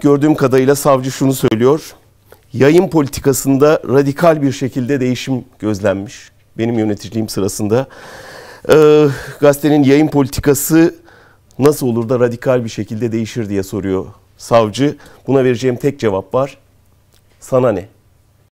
Gördüğüm kadarıyla savcı şunu söylüyor. Yayın politikasında radikal bir şekilde değişim gözlenmiş. Benim yöneticiliğim sırasında. Ee, gazetenin yayın politikası nasıl olur da radikal bir şekilde değişir diye soruyor savcı. Buna vereceğim tek cevap var. Sana ne?